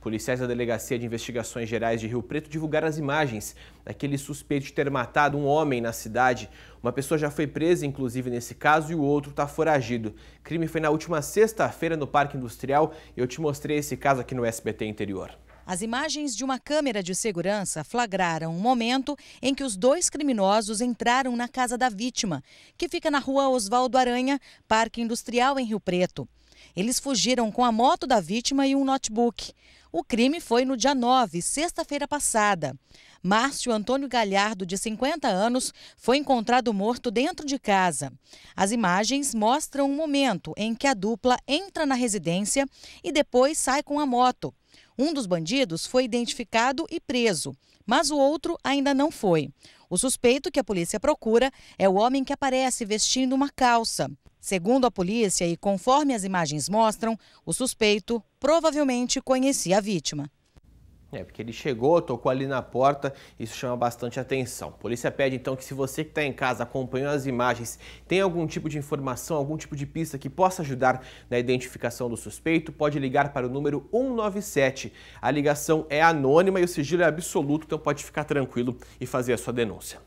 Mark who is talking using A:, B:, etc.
A: Policiais da Delegacia de Investigações Gerais de Rio Preto divulgaram as imagens daquele suspeito de ter matado um homem na cidade. Uma pessoa já foi presa, inclusive, nesse caso, e o outro está foragido. O crime foi na última sexta-feira no Parque Industrial e eu te mostrei esse caso aqui no SBT Interior.
B: As imagens de uma câmera de segurança flagraram um momento em que os dois criminosos entraram na casa da vítima, que fica na rua Oswaldo Aranha, Parque Industrial, em Rio Preto. Eles fugiram com a moto da vítima e um notebook. O crime foi no dia 9, sexta-feira passada. Márcio Antônio Galhardo, de 50 anos, foi encontrado morto dentro de casa. As imagens mostram um momento em que a dupla entra na residência e depois sai com a moto. Um dos bandidos foi identificado e preso, mas o outro ainda não foi. O suspeito que a polícia procura é o homem que aparece vestindo uma calça. Segundo a polícia e conforme as imagens mostram, o suspeito provavelmente conhecia a vítima.
A: É, porque ele chegou, tocou ali na porta, isso chama bastante atenção. A polícia pede então que se você que está em casa acompanhou as imagens, tem algum tipo de informação, algum tipo de pista que possa ajudar na identificação do suspeito, pode ligar para o número 197. A ligação é anônima e o sigilo é absoluto, então pode ficar tranquilo e fazer a sua denúncia.